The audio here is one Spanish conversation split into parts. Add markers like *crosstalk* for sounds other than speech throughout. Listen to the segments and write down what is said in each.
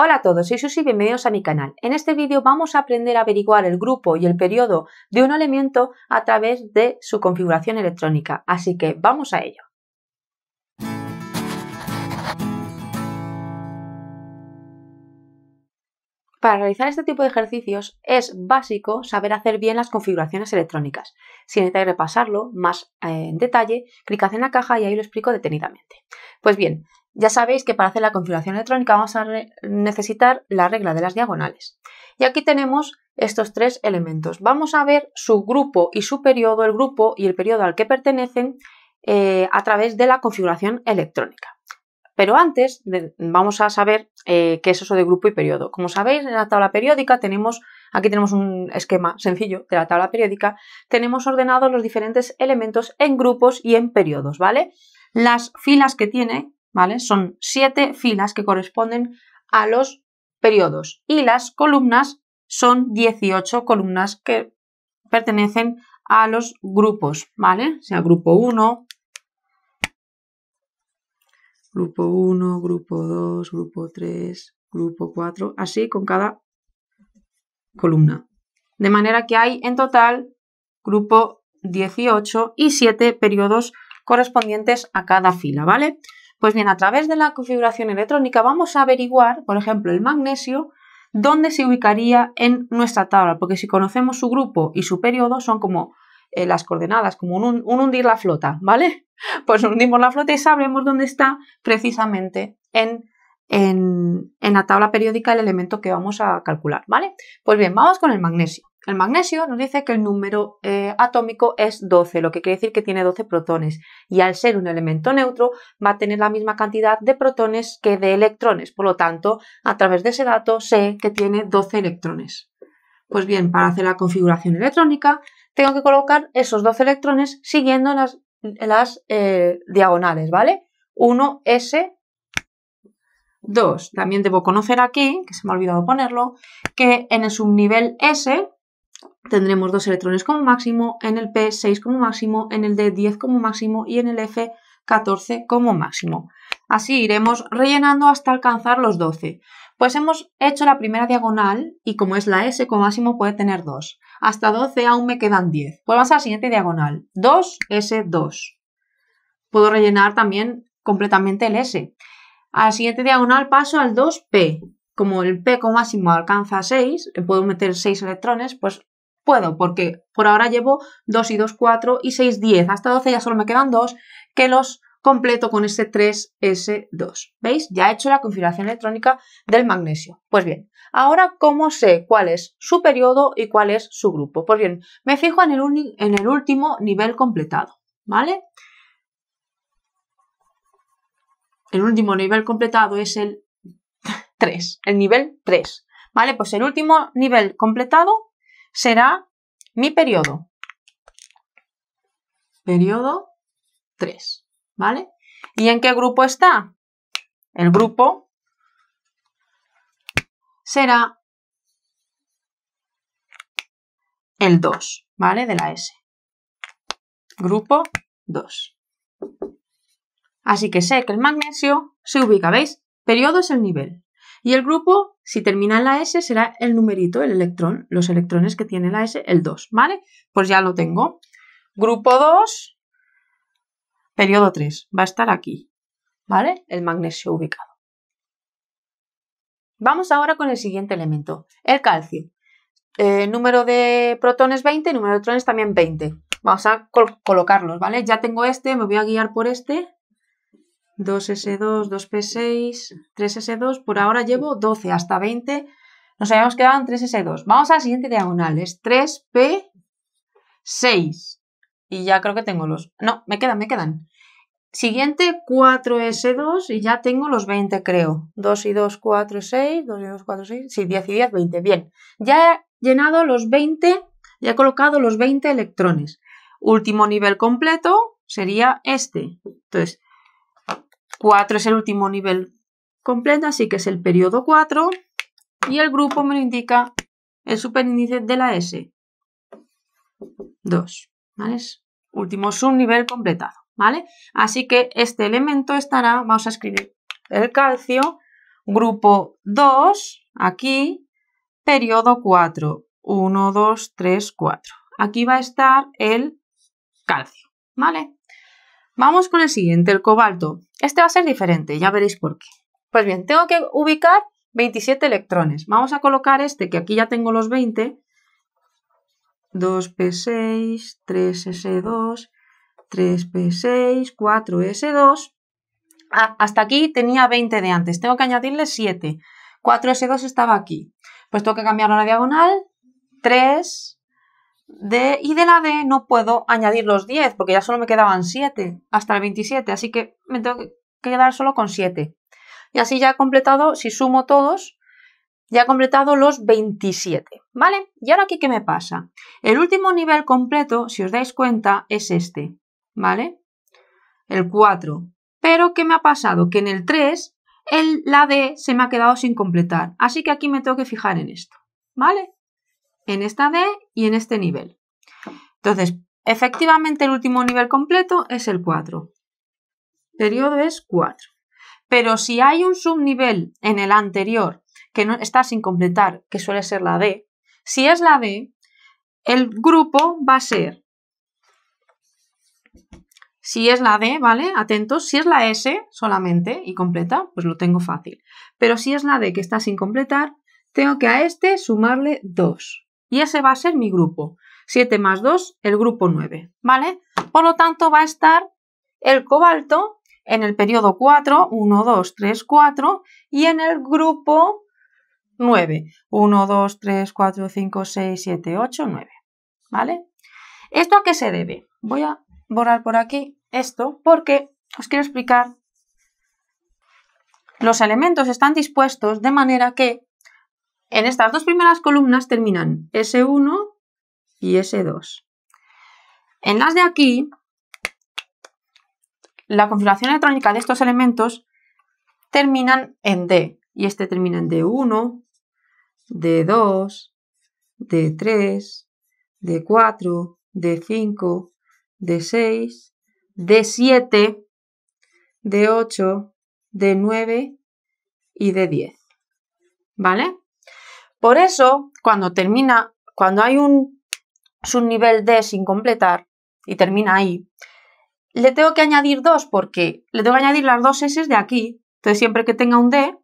Hola a todos, soy Susi y bienvenidos a mi canal. En este vídeo vamos a aprender a averiguar el grupo y el periodo de un elemento a través de su configuración electrónica, así que vamos a ello. Para realizar este tipo de ejercicios es básico saber hacer bien las configuraciones electrónicas. Si necesitáis repasarlo más eh, en detalle, clicad en la caja y ahí lo explico detenidamente. Pues bien, ya sabéis que para hacer la configuración electrónica vamos a necesitar la regla de las diagonales. Y aquí tenemos estos tres elementos. Vamos a ver su grupo y su periodo, el grupo y el periodo al que pertenecen eh, a través de la configuración electrónica. Pero antes vamos a saber eh, qué es eso de grupo y periodo. Como sabéis, en la tabla periódica tenemos, aquí tenemos un esquema sencillo de la tabla periódica, tenemos ordenados los diferentes elementos en grupos y en periodos, ¿vale? Las filas que tiene son siete filas que corresponden a los periodos y las columnas son 18 columnas que pertenecen a los grupos, ¿vale? O sea, grupo 1, grupo 1, grupo 2, grupo 3, grupo 4, así con cada columna. De manera que hay en total grupo 18 y 7 periodos correspondientes a cada fila, ¿vale? Pues bien, a través de la configuración electrónica vamos a averiguar, por ejemplo, el magnesio, dónde se ubicaría en nuestra tabla, porque si conocemos su grupo y su periodo son como eh, las coordenadas, como un, hundir la flota, ¿vale? *laughs* Pues hundimos la flota y sabemos dónde está precisamente en, en, en la tabla periódica el elemento que vamos a calcular, ¿vale? Pues bien, vamos con el magnesio. El magnesio nos dice que el número eh, atómico es 12, lo que quiere decir que tiene 12 protones y al ser un elemento neutro va a tener la misma cantidad de protones que de electrones. Por lo tanto, a través de ese dato sé que tiene 12 electrones. Pues bien, para hacer la configuración electrónica tengo que colocar esos 12 electrones siguiendo las, eh, diagonales, ¿vale? 1S, 2. También debo conocer aquí, que se me ha olvidado ponerlo, que en el subnivel S tendremos dos electrones como máximo, en el P 6 como máximo, en el D 10 como máximo y en el F 14 como máximo. Así iremos rellenando hasta alcanzar los 12. Pues hemos hecho la primera diagonal y como es la S, como máximo puede tener 2. Hasta 12 aún me quedan 10. Pues vamos a la siguiente diagonal. 2, S, 2. Puedo rellenar también completamente el S. A la siguiente diagonal paso al 2P como el peco máximo alcanza 6, puedo meter 6 electrones, pues puedo, porque por ahora llevo 2 y 2, 4 y 6, 10. Hasta 12 ya solo me quedan 2, que los completo con este 3S2. ¿Veis? Ya he hecho la configuración electrónica del magnesio. Pues bien, ahora ¿cómo sé cuál es su periodo y cuál es su grupo? Pues bien, me fijo en el, en el último nivel completado, ¿vale? El último nivel completado es el 3, el nivel 3. ¿Vale? Pues el último nivel completado será mi periodo. Periodo 3, ¿vale? ¿Y en qué grupo está? El grupo será el 2, ¿vale? De la S. Grupo 2. Así que sé que el magnesio se ubica, ¿veis? Periodo es el nivel. Y el grupo, si termina en la S, será el numerito, el electrón, los electrones que tiene la S, el 2, ¿vale? Pues ya lo tengo. Grupo 2, periodo 3, va a estar aquí, ¿vale? El magnesio ubicado. Vamos ahora con el siguiente elemento, el calcio. Eh, número de protones 20, número de electrones también 20. Vamos a colocarlos, ¿vale? Ya tengo este, me voy a guiar por este. 2S2, 2P6, 3S2. Por ahora llevo 12 hasta 20. Nos habíamos quedado en 3S2. Vamos a la siguiente diagonal. Es 3P6. Y ya creo que tengo los... No, me quedan, me quedan. Siguiente, 4S2 y ya tengo los 20, creo. 2 y 2, 4, 6. 2 y 2, 4, 6. Sí, 10 y 10, 20. Bien. Ya he llenado los 20, ya he colocado los 20 electrones. Último nivel completo sería este. Entonces, 4 es el último nivel completo, así que es el periodo 4. Y el grupo me lo indica el superíndice de la S. 2. ¿Vale? Es último subnivel completado. ¿Vale? Así que este elemento estará, vamos a escribir el calcio, grupo 2, aquí, periodo 4. 1, 2, 3, 4. Aquí va a estar el calcio. ¿Vale? Vamos con el siguiente, el cobalto. Este va a ser diferente, ya veréis por qué. Pues bien, tengo que ubicar 27 electrones. Vamos a colocar este, que aquí ya tengo los 20. 2P6, 3S2, 3P6, 4S2. hasta aquí tenía 20 de antes, tengo que añadirle 7. 4S2 estaba aquí. Pues tengo que cambiarlo a la diagonal. 3, y de la D no puedo añadir los 10 porque ya solo me quedaban 7 hasta el 27, así que me tengo que quedar solo con 7. Y así ya he completado, si sumo todos, ya he completado los 27, ¿vale? Y ahora aquí, ¿qué me pasa? El último nivel completo, si os dais cuenta, es este, ¿vale? El 4. Pero, ¿qué me ha pasado? Que en el 3, el, la D se me ha quedado sin completar. Así que aquí me tengo que fijar en esto, ¿vale? en esta D y en este mm. nivel. Entonces, efectivamente el último nivel completo es el 4. Periodo es 4. Pero si hay un subnivel en el anterior que no está sin completar, que suele ser la D, si es la D, el grupo va a ser si es la D, ¿vale? Atentos. Si es la S solamente y completa, pues lo tengo fácil. Pero si es la D que está sin completar, tengo que a este sumarle 2 y ese va a ser mi grupo. 7 más 2, el grupo 9, ¿vale? Por lo tanto, va a estar el cobalto en el periodo 4, 1, 2, 3, 4, y en el grupo 9, 1, 2, 3, 4, 5, 6, 7, 8, 9, ¿vale? ¿Esto a qué se debe? Voy a borrar por aquí esto porque os quiero explicar. Los elementos están dispuestos de manera que en estas dos primeras columnas terminan S1 y S2. En las de aquí, la configuración electrónica de estos elementos terminan en D. Y este termina en D1, D2, D3, D4, D5, D6, D7, D8, D9 y D10. ¿Vale? Por eso, cuando termina, cuando hay un nivel D sin completar y termina ahí, le tengo que añadir dos porque le tengo que añadir las dos S de aquí. Entonces, siempre que tenga un D,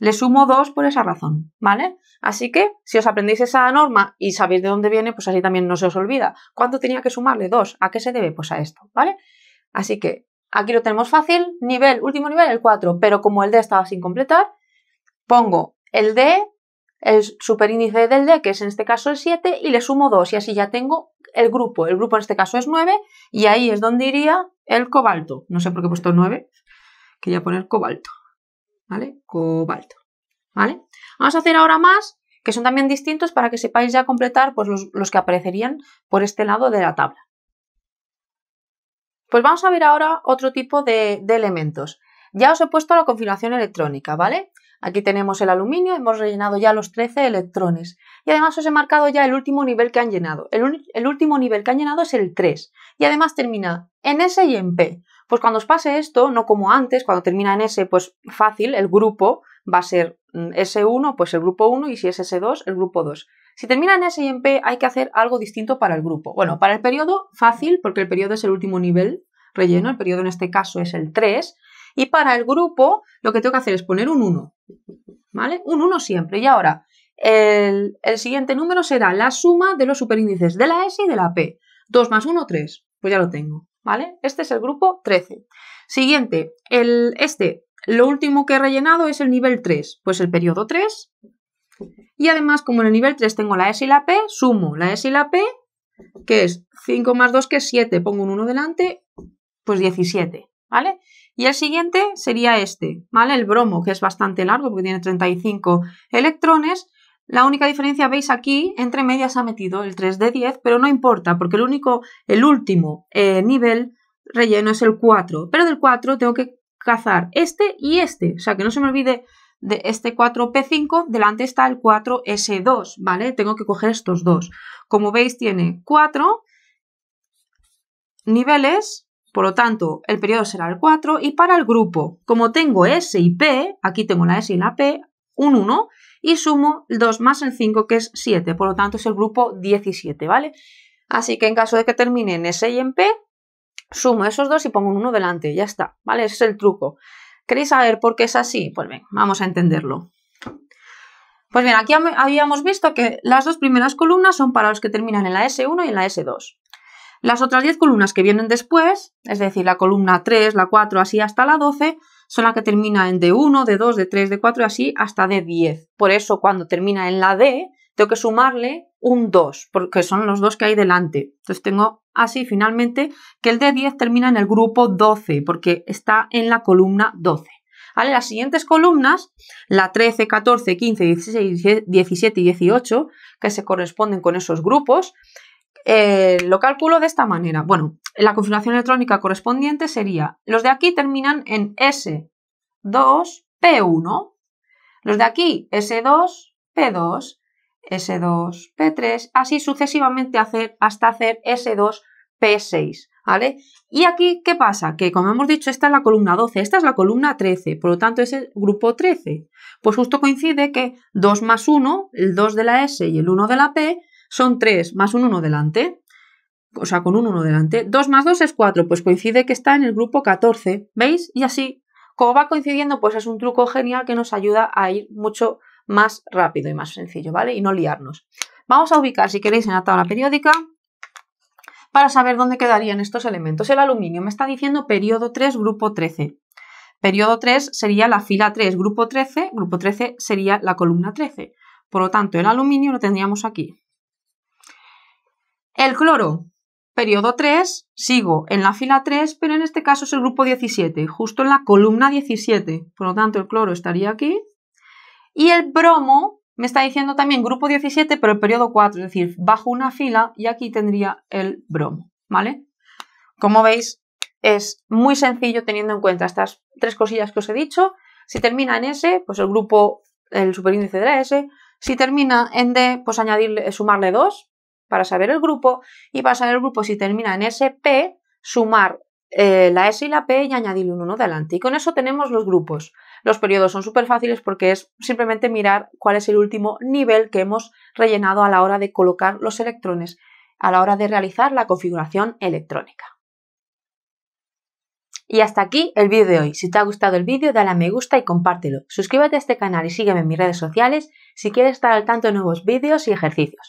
le sumo dos por esa razón, ¿vale? Así que si os aprendéis esa norma y sabéis de dónde viene, pues así también no se os olvida. ¿Cuánto tenía que sumarle? Dos. ¿A qué se debe? Pues a esto, ¿vale? Así que aquí lo tenemos fácil. Nivel, último nivel, el 4. Pero como el D estaba sin completar, pongo el D el superíndice del D, que es en este caso el 7, y le sumo 2 y así ya tengo el grupo. El grupo en este caso es 9 y ahí es donde iría el cobalto. No sé por qué he puesto 9, quería poner cobalto. ¿Vale? Cobalto. ¿Vale? Vamos a hacer ahora más, que son también distintos para que sepáis ya completar pues, los, que aparecerían por este lado de la tabla. Pues vamos a ver ahora otro tipo de, de elementos. Ya os he puesto la configuración electrónica, ¿vale? Aquí tenemos el aluminio, hemos rellenado ya los 13 electrones. Y además os he marcado ya el último nivel que han llenado. El, último nivel que han llenado es el 3. Y además termina en S y en P. Pues cuando os pase esto, no como antes, cuando termina en S, pues fácil, el grupo va a ser mm, S1, pues el grupo 1, y si es S2, el grupo 2. Si termina en S y en P, hay que hacer algo distinto para el grupo. Bueno, para el periodo, fácil, porque el periodo es el último nivel relleno, el periodo en este caso es el 3, y para el grupo, lo que tengo que hacer es poner un 1. ¿Vale? Un 1 siempre. Y ahora, el, siguiente número será la suma de los superíndices de la S y de la P. 2 más 1, 3. Pues ya lo tengo. ¿Vale? Este es el grupo 13. Siguiente, el, este, lo último que he rellenado es el nivel 3, pues el periodo 3. Y además, como en el nivel 3 tengo la S y la P, sumo la S y la P, que es 5 más 2, que es 7, pongo un 1 delante, pues 17. ¿vale? Y el siguiente sería este, ¿vale? El bromo, que es bastante largo porque tiene 35 electrones. La única diferencia, veis aquí, entre medias ha metido el 3D10, pero no importa, porque el único, el último eh, nivel relleno es el 4. Pero del 4 tengo que cazar este y este, o sea que no se me olvide de este 4P5, delante está el 4S2, ¿vale? Tengo que coger estos dos. Como veis, tiene 4 niveles por lo tanto, el periodo será el 4 y para el grupo, como tengo e S y P, aquí tengo la S y la P, un 1 y sumo el 2 más el 5 que es 7, por lo tanto es el grupo 17, ¿vale? Así que en caso de que termine en S y en P, sumo esos dos y pongo un 1 delante, ya está, ¿vale? Ese es el truco. ¿Queréis saber por qué es así? Pues bien, vamos a entenderlo. Pues bien, aquí habíamos visto que las dos primeras columnas son para los que terminan en la S1 y en la S2. Las otras 10 columnas que vienen después, es decir, la columna 3, la 4, así hasta la 12, son las que termina en D1, D2, D3, D4 y así hasta D10. Por eso cuando termina en la D, tengo que sumarle un 2, porque son los dos que hay delante. Entonces tengo así finalmente que el D10 termina en el grupo 12, porque está en la columna 12. Las siguientes columnas, la 13, 14, 15, 16, 17 y 18, que se corresponden con esos grupos, eh, lo calculo de esta manera. Bueno, la configuración electrónica correspondiente sería, los de aquí terminan en S2, P1, los de aquí S2, P2, S2, P3, así sucesivamente hacer, hasta hacer S2, P6. ¿Vale? Y aquí, ¿qué pasa? Que como hemos dicho, esta es la columna 12, esta es la columna 13, por lo tanto es el grupo 13. Pues justo coincide que 2 más 1, el 2 de la S y el 1 de la P, son 3 más un 1 delante, o sea, con un 1 delante. 2 más 2 es 4, pues coincide que está en el grupo 14, ¿veis? Y así, como va coincidiendo, pues es un truco genial que nos ayuda a ir mucho más rápido y más sencillo, ¿vale? Y no liarnos. Vamos a ubicar, si queréis, en la tabla periódica para saber dónde quedarían estos elementos. El aluminio me está diciendo periodo 3, grupo 13. Periodo 3 sería la fila 3, grupo 13, grupo 13 sería la columna 13. Por lo tanto, el aluminio lo tendríamos aquí. El cloro, periodo 3, sigo en la fila 3, pero en este caso es el grupo 17, justo en la columna 17. Por lo tanto, el cloro estaría aquí. Y el bromo me está diciendo también grupo 17, pero el periodo 4, es decir, bajo una fila y aquí tendría el bromo, ¿vale? Como veis, es muy sencillo teniendo en cuenta estas tres cosillas que os he dicho. Si termina en S, pues el grupo, el superíndice de S. Si termina en D, pues añadirle, sumarle 2, para saber el grupo y para saber el grupo si termina en SP, sumar eh, la S y la P y añadirle un 1 delante. Y con eso tenemos los grupos. Los periodos son súper fáciles porque es simplemente mirar cuál es el último nivel que hemos rellenado a la hora de colocar los electrones, a la hora de realizar la configuración electrónica. Y hasta aquí el vídeo de hoy. Si te ha gustado el vídeo, dale a me gusta y compártelo. Suscríbete a este canal y sígueme en mis redes sociales si quieres estar al tanto de nuevos vídeos y ejercicios.